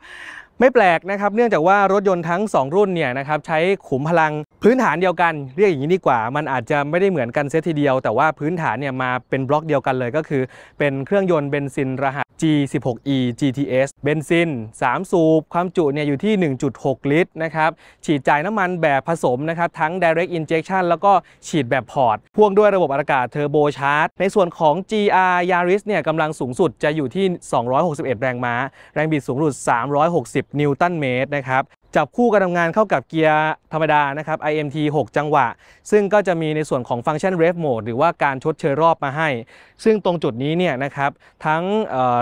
ไม่แปลกนะครับเนื่องจากว่ารถยนต์ทั้ง 2 รุ่นเนี่ยนะครับใช้ขุมพลังพื้นฐานเดียวกันเรียกอย่างนี้ดีกว่า มันอาจจะไม่ได้เหมือนกันเซตทีเดียวแต่ว่าพื้นฐานเนี่ยมาเป็นบล็อกเดียวกันเลยก็คือเป็นเครื่องยนต์เบนซินรหัส G16E GTS เบนซิน3สูบความจุเนี่ยอยู่ที่ 1.6 ลิตรนะครับฉีดจ่ายน้ำมันแบบผสมนะครับทั้ง direct injection แล้วก็ฉีดแบบพอร์ตพ่วงด้วยระบบอากาศเทอร์โบชาร์จในส่วนของ GR Yaris เนี่ยกำลังสูงสุดจะอยู่ที่ 261 แรงม้าแรงบิดสูงสุด 360 นิวตันเมตรนะครับจับคู่การทำงานเข้ากับเกียร์ธรรมดานะครับ IMT 6 จังหวะ ซึ่งก็จะมีในส่วนของฟังก์ชัน rev mode หรือว่าการชดเชยรอบมาให้ ซึ่งตรงจุดนี้เนี่ยนะครับทั้ง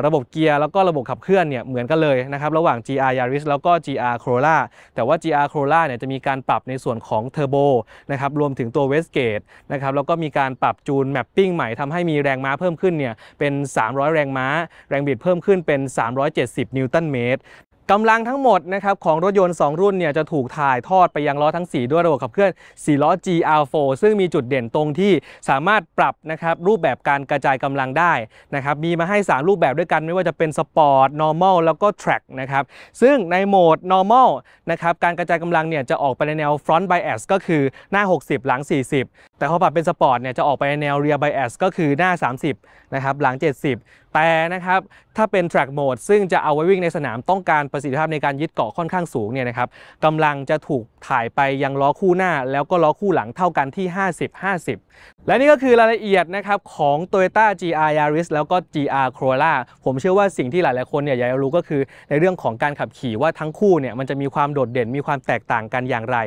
ระบบเกียร์แล้วก็ระบบขับเคลื่อนเนี่ยเหมือนกันเลยนะครับระหว่าง GR Yaris แล้วก็ GR Corolla แต่ว่า GR Corolla เนี่ยจะมีการปรับในส่วนของเทอร์โบนะครับรวมถึงตัว Westgate นะครับแล้วก็มีการปรับจูนแมปปิ้งใหม่ทำให้มีแรงม้าเพิ่มขึ้นเนี่ยเป็น 300 แรงม้า แรงบิดเพิ่มขึ้นเป็น 370 นิวตันเมตรกำลังทั้งหมดนะครับของรถยนต์2 รุ่นเนี่ยจะถูกถ่ายทอดไปยังล้อทั้ง 4 ด้วยระบบขับเคลื่อน4ล้อ GR4 ซึ่งมีจุดเด่นตรงที่สามารถปรับนะครับรูปแบบการกระจายกำลังได้นะครับมีมาให้ 3 รูปแบบด้วยกันไม่ว่าจะเป็นสปอร์ต normal แล้วก็ track นะครับซึ่งในโหมด normal นะครับการกระจายกำลังเนี่ยจะออกไปในแนว front bias ก็คือหน้า 60 หลัง 40แต่พอปรับเป็นสปอร์ตเนี่ยจะออกไปแนวเรียไบแอสก็คือหน้า 30 นะครับหลัง 70 แต่นะครับถ้าเป็น track mode ซึ่งจะเอาไว้วิ่งในสนามต้องการประสิทธิภาพในการยึดเกาะค่อนข้างสูงเนี่ยนะครับกำลังจะถูกถ่ายไปยังล้อคู่หน้าแล้วก็ล้อคู่หลังเท่ากันที่ 50 50 และนี่ก็คือรายละเอียดนะครับของ Toyota GR Yaris แล้วก็ GR Corolla ผมเชื่อว่าสิ่งที่หลายๆคนเนี่ยอยากรู้ก็คือในเรื่องของการขับขี่ว่าทั้งคู่เนี่ยมันจะมีความโดดเด่นมีความแตกต่างกันอย่างไร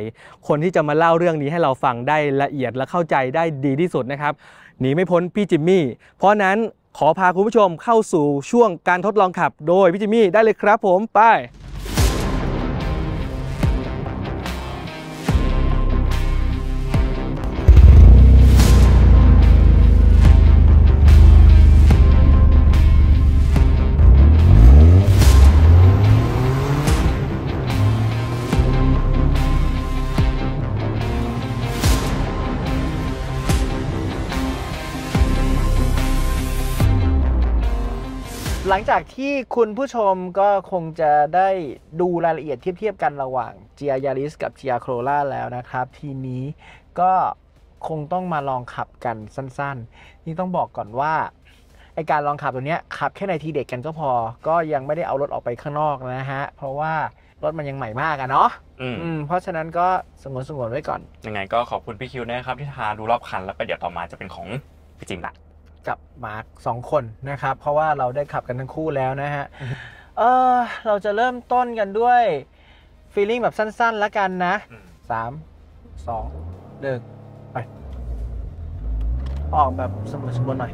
คนที่จะมาเล่าเรื่องนี้ให้เราฟังได้ละเอียดและเข้าใจได้ดีที่สุดนะครับหนีไม่พ้นพี่จิมมี่ เพราะนั้นขอพาคุณผู้ชมเข้าสู่ช่วงการทดลองขับ โดยพี่จิมมี่ได้เลยครับผมไปจากที่คุณผู้ชมก็คงจะได้ดูรายละเอียดเทียบๆกันระหว่างเจียยาริสกับเจียโครล่าแล้วนะครับ ทีนี้ก็คงต้องมาลองขับกันสั้น ๆ นี่ต้องบอกก่อนว่าไอการลองขับตัวเนี้ยขับแค่ในทีเด็กกันก็พอ ก็ยังไม่ได้เอารถออกไปข้างนอกนะฮะ เพราะว่ารถมันยังใหม่มากอะเนาะอืมเพราะฉะนั้นก็สงวนสงวนไว้ก่อนยังไงก็ขอบคุณพี่คิวนะครับที่ทาดูรอบคันแล้วประเดี๋ยวต่อมาจะเป็นของพี่จิมละกับมาร์คสองคนนะครับ เพราะว่าเราได้ขับกันทั้งคู่แล้วนะฮะ เออเราจะเริ่มต้นกันด้วย ฟีลลิ่งแบบสั้นๆ ละกันนะ สาม สองหนึ่งไปออกแบบสมบูรณ์หน่อย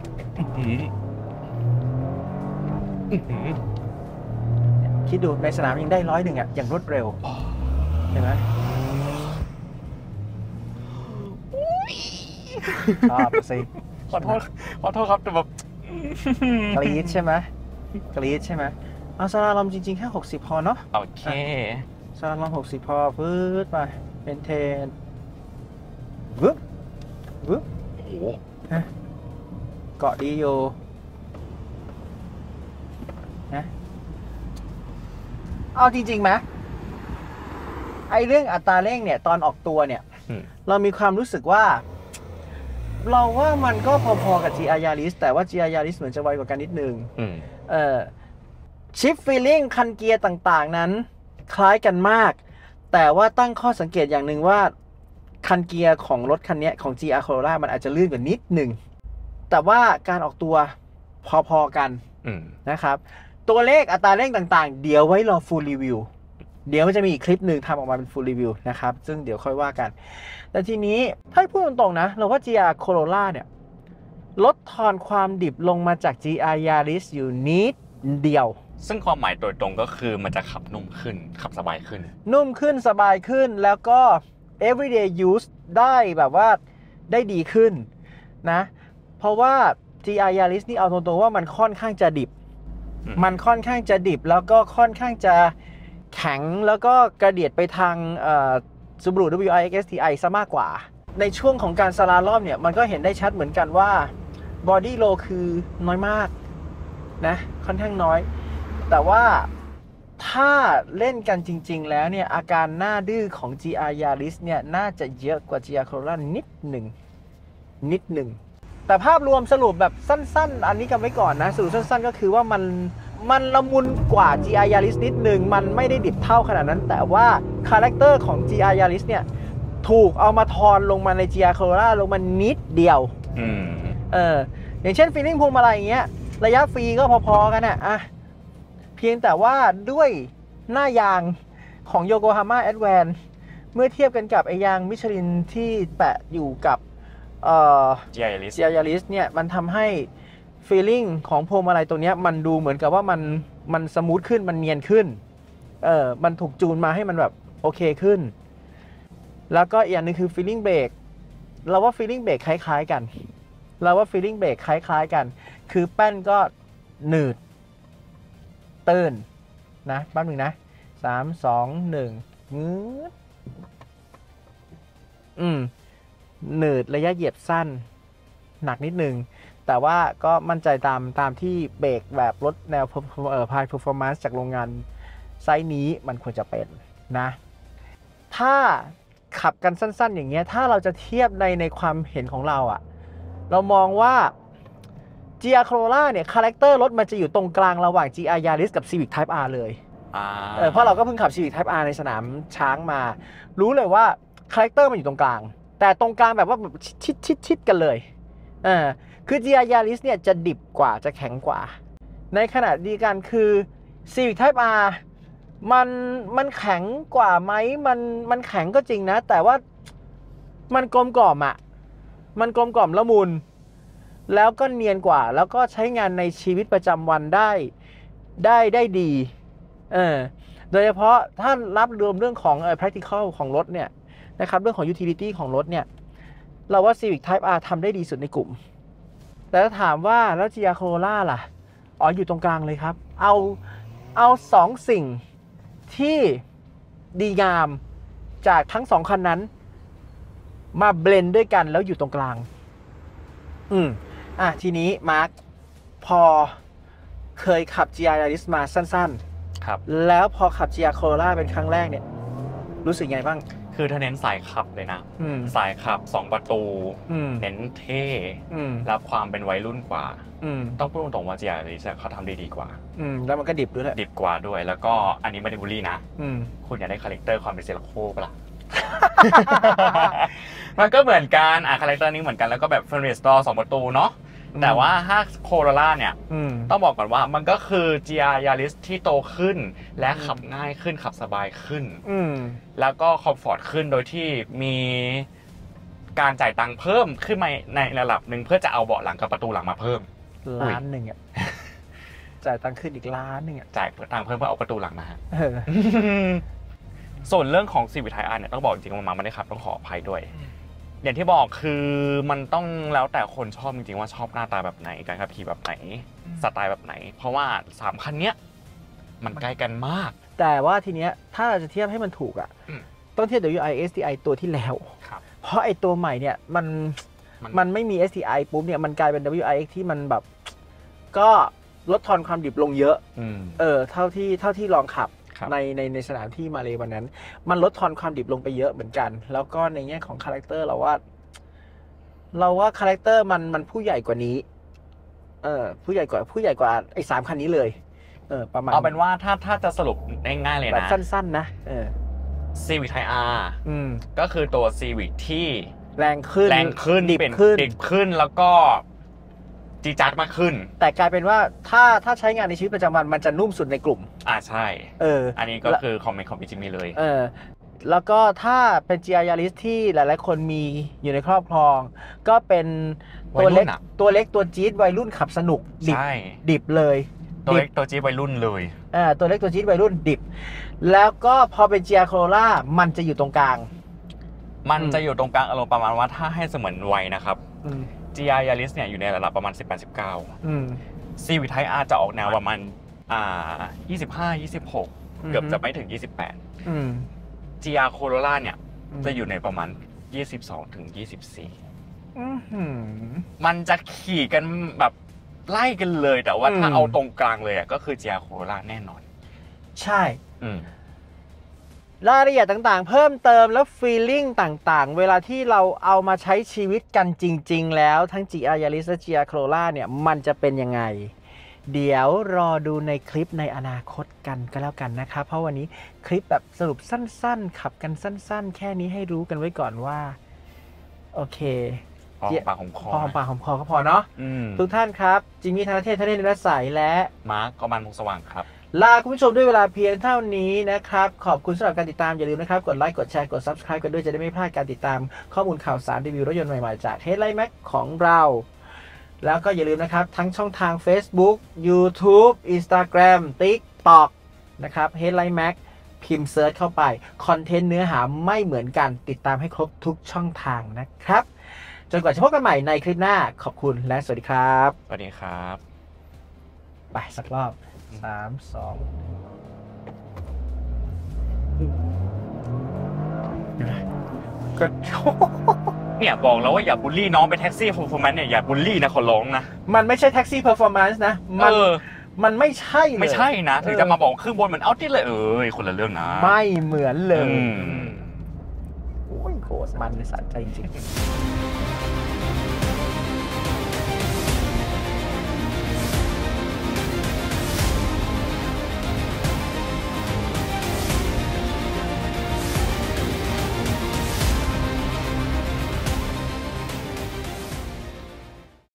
คิดดูในสนามยังได้ร้อยหนึ่งอ่ะ อย่างรวดเร็วเห็นไหมชอบสิขอโทษขอโทษครับแต่แบบกรีดใช่ไหมกรีดใช่ไหมเอาสาลาลมจริง ๆ แค่ 60 พอเนาะโอเค สาลาลกม60 พอพื้นไปเป็นเทนวึบวึบโอ้เกาะดีอยู่นะเอาจริงๆไหมไอเรื่องอัตราเร่งเนี่ย ตอนออกตัวเนี่ย เรามีความรู้สึกว่าเราว่ามันก็พอๆกับ GR Yaris แต่ว่า GR Yaris เหมือนจะไวกว่ากันนิดนึงเอ่อชิปฟีลิ่งคันเกียร์ต่างๆนั้น คล้ายกันมาก แต่ว่าตั้งข้อสังเกตอย่างหนึ่งว่าคันเกียร์ของรถคันนี้ของ GR Corolla มันอาจจะลื่นกว่านิดหนึ่งแต่ว่าการออกตัวพอๆ กันนะครับ ตัวเลขอัตราเร่งต่างๆ เดี๋ยวไว้รอฟูลรีวิวเดี๋ยวมันจะมีอีกคลิปหนึ่งทำออกมาเป็นฟูลรีวิวนะครับ ซึ่งเดี๋ยวค่อยว่ากันแต่ทีนี้ถ้าพูดตรงๆนะเราว่า GR Corolla เนี่ยลดทอนความดิบลงมาจาก GR Yaris อยู่นิดเดียว ซึ่งความหมายโดยตรงก็คือมันจะขับนุ่มขึ้นขับสบายขึ้น นุ่มขึ้นสบายขึ้นแล้วก็ everyday use ได้แบบว่าได้ดีขึ้นนะเพราะว่า GR Yaris นี่เอาตรงๆว่ามันค่อนข้างจะดิบ มันค่อนข้างจะดิบ แล้วก็ค่อนข้างจะแข็งแล้วก็กระเดียดไปทาง Subaru WRX t i ซะมากกว่า ในช่วงของการสลาลอมเนี่ยมันก็เห็นได้ชัดเหมือนกันว่าบอดี้โลคือน้อยมากนะค่อนข้างน้อย แต่ว่าถ้าเล่นกันจริง ๆ แล้วเนี่ยอาการหน้าดื้อของ GR Yaris เนี่ยน่าจะเยอะกว่า GR Corolla นิดหนึ่งนิดหนึ่งแต่ภาพรวมสรุปแบบสั้น ๆ อันนี้กันไว้ก่อนนะสรุปสั้นๆ ก็คือว่ามันมันละมุนกว่า g i ยาริสนิดหนึ่งมันไม่ได้ดิบเท่าขนาดนั้น แต่ว่า คาแรคเตอร์ของ g i ยาริสเนี่ย ถูกเอามาทอน ลงมาใน g i Corolla ลงมานิดเดียวเอออย่างเช่นฟีลิ่งพวงมาลัยอย่างเงี้ยระยะฟรีก็พอๆกันอะอะเพียงแต่ว่าด้วยหน้ายางของโยโกฮาม่าแอดแวนเมื่อเทียบกันกับ ไอยางมิชลินที่แปะอยู่กับเอ่อ g i ยาริสเนี่ยมันทำให้ฟีลลิ่งของพรมอะไรตรงนี้มันดูเหมือนกับว่ามันมันสมูท ขึ้นมัน เนียนขึ้น เออมันถูกจูนมาให้มันแบบ โอเค ขึ้น แล้วก็อีกอย่าง นึง คือฟีลลิ่งเบรกเราว่าฟีลลิ่งเบรกคล้ายๆกันเราว่าฟีลลิ่งเบรกคล้ายๆกัน คือแป้นก็ หนืดตื่นนะแป๊บหนึ่งนะสามสองหนึ่งงืออืมหนืดระยะเหยียบสั้นหนักนิดนึงแต่ว่าก็มั่นใจตาม ตามที่เบรกแบบรถแนวเอ่อพายเพอร์ฟอร์แมนซ์จากโรงงาน ไซส์นี้มันควรจะเป็นนะ ถ้าขับกันสั้น ๆ อย่างเงี้ย ถ้าเราจะเทียบในในความเห็นของเราอะ เรามองว่า GR Corolla เนี่ย คาแรคเตอร์รถมันจะอยู่ตรงกลางระหว่าง GR Yaris กับ Civic Type R เลยเเพราะเราก็เพิ่งขับ Civic Type R ในสนามช้างมา รู้เลยว่า คาแรคเตอร์มันอยู่ตรงกลาง แต่ตรงกลางแบบว่าชิดชิดๆกันเลยอ่าคือ GR Yaris เนี่ยจะดิบกว่าจะแข็งกว่า ในขณะดีกันคือ Civic Type R มันมันแข็งกว่าไหมมันมันแข็งก็จริงนะ แต่ว่ามันกลมกล่อมอะ่ะมันกลมกล่อมละมุนแล้วก็เนียนกว่า แล้วก็ใช้งานในชีวิตประจำวันได้ได้ได้ดีเออโดยเฉพาะถ้ารับรวมเรื่องของ practical ของรถเนี่ยนะครับเรื่องของ utility ของรถเนี่ยเราว่า Civic Type R ทำได้ดีสุดในกลุ่ม แต่ถ้าถามว่าแล้ว Gia โค r ร l l ล่ะ อ๋ออยู่ตรงกลางเลยครับ เอาเอาสองสิ่งที่ดีงามจากทั้งสองคันนั้น มาเบลนด้วยกันแล้วอยู่ตรงกลาง อืมอ่ะทีนี้มาร์คพอเคยขับ GR Yaris มาสั้นๆ ครับ แล้วพอขับ GR Corolla เป็นครั้งแรกเนี่ย รู้สึกยังไงบ้างคือเธอเน้นสายขับเลยนะสายขับสองประตู เน้นเท่รับความเป็นวัยรุ่นกว่าต้องพูดตรงๆว่าเจียรดีเขาทำได้ดีกว่าแล้วมันก็ดิบด้วยแหละดิบกว่าด้วยแล้วก็อันนี้ไม่ได้บูลลี่นะคุณอยากได้คาแรคเตอร์ความเป็นเซลโคปล่ะมันก็เหมือนกัน อ่ะ คาแรคเตอร์นี้เหมือนกันแล้วก็แบบเฟรนด์สตอร์สองประตูเนาะแต่ว่าถ้าโคโรล่าเนี่ยต้องบอกก่อนว่ามันก็คือ GR Yaris ที่โตขึ้น และขับง่ายขึ้นขับสบายขึ้นแล้วก็คอมฟอร์ตขึ้นโดยที่มีการจ่ายตังค์เพิ่มขึ้นมาในระดับหนึ่งเพื่อจะเอาเบาะหลังกับประตูหลังมาเพิ่มล้านหนึ่งอ่ะจ่ายตังค์ขึ้นอีกล้านหนึ่งอ่ะจ่ายตังค์เพิ่มเพื่อเอาประตูหลังมาส่วนเรื่องของซีวิทไทอันเนี่ย ต้องบอกจริงๆมันมาไม่ได้ขับ ต้องขออภัยด้วยอย่างที่บอกคือมันต้องแล้วแต่คนชอบจริงๆ ว่าชอบหน้าตาแบบไหนการขับขี่แบบไหนสไตล์แบบไหน เพราะว่าสามคันเนี้ยมันใกล้กันมาก แต่ว่าทีเนี้ยถ้าเราจะเทียบให้มันถูกอ่ะต้องเทียบ WI STI ตัวที่แล้ว เพราะไอตัวใหม่เนี่ยมันมันไม่มี STI ปุ๊บเนี่ยมันกลายเป็น WI ที่มันแบบก็ลดทอนความดิบลงเยอะเออเท่าที่เท่าที่ลองขับในในในสนามที่มาเลวันนั้น มันลดทอนความดิบลงไปเยอะเหมือนกัน แล้วก็ในแง่ของคาแรคเตอร์เราว่า เราว่าคาแรคเตอร์มันมันผู้ใหญ่กว่านี้ เออ ผู้ใหญ่กว่าผู้ใหญ่กว่าไอ้สามคันนี้เลย เออ ประมาณเอาเป็นว่าถ้าถ้าจะสรุปง่ายๆเลยนะ สั้น ๆ นะเออซีวิทไทอาร์ก็คือตัวซีวิทที่แรงขึ้นแรงขึ้นดิบขึ้นดิบขึ้นแล้วก็จีจัดมากขึ้น แต่กลายเป็นว่าถ้าถ้าใช้งานในชีวิตประจำวันมันจะนุ่มสุดในกลุ่มอ่าใช่ เออ อันนี้ก็คือคอมเมนต์ของพี่จิมมี่เลย เออ แล้วก็ถ้าเป็น GR Yaris ที่หลายๆ คนมีอยู่ในครอบครอง ก็เป็นตัวเล็กตัวเล็กตัวจี๊ดวัยรุ่นขับสนุกดิบดิบเลยตัวเล็กตัวจี๊ดวัยรุ่นเลยอ่าตัวเล็กตัวจี๊ดวัยรุ่นดิบ แล้วก็พอเป็น GR c o r o ล l a มันจะอยู่ตรงกลาง มันจะอยู่ตรงกลางอารมณ์ประมาณว่าถ้าให้เสมือนวัยนะครับ GR ยา r i s เนี่ย อยู่ในระดับประมาณ18-19ซีวิทไทอาร์จะออกแนวประมาณ่า25 26เกือบจะไม่ถึง 28อืม GR Corolla เนี่ย จะอยู่ในประมาณ 22ถึง24มันจะขี่กันแบบไล่กันเลยแต่ว่าถ้าเอาตรงกลางเลยอะก็คือ GR Corolla แน่นอน ใช่ อืรายละเอียดต่าง ๆ เพิ่มเติมและฟีลลิ่งต่างๆ เวลาที่เราเอามาใช้ชีวิตกันจริง ๆ แล้ว ทั้ง g ีอาลิสและีอาโครล่าเนี่ย มันจะเป็นยังไง เดี๋ยวรอดูในคลิปในอนาคตกันก็แล้วกันนะครับ เพราะวันนี้คลิปแบบสรุปสั้น ๆ ขับกันสั้นๆ แค่นี้ให้รู้กันไว้ก่อนว่า โอเคพอหอมปากหอมคอพอหอมปากหอมคอก็พอเนาะทุกท่านครับจิมมี่ธนเทศธเนิรัศัยและมาร์กกมันมงสว่างครับลาคุณผู้ชมด้วยเวลาเพียงเท่านี้นะครับ ขอบคุณสำหรับการติดตาม อย่าลืมนะครับ กดไลค์กดแชร์กด subscribe กันด้วย จะได้ไม่พลาดการติดตามข้อมูลข่าวสารรีวิวรถยนต์ใหม่ๆ จาก Headline Mac ของเรา แล้วก็อย่าลืมนะครับ ทั้งช่องทาง Facebook YouTube Instagram TikTok นะครับ Headline Mac พิมพ์เซิร์ชเข้าไป คอนเทนต์เนื้อหาไม่เหมือนกันติดตามให้ครบทุกช่องทางนะครับ จนกว่าจะพบกันใหม่ในคลิปหน้าขอบคุณและสวัสดีครับสวัสดีครับไปสักรอบสามสองก็เนี่ยบอกแล้วว่าอย่าบูลลี่น้องไปแท็กซี่เพอร์ฟอร์แมนซ์เนี่ยอย่าบูลลี่นะขอร้องนะ มันไม่ใช่แท็กซี่เพอร์ฟอร์แมนซ์นะมันมันไม่ใช่เลยไม่ใช่นะถึงจะมาบอกขึ้นบนเบนมันเอาที่เลย เอ้ยคนละเรื่องนะ ไม่เหมือนเลยโอ้ยโคตรมันเลยส์ใจจริง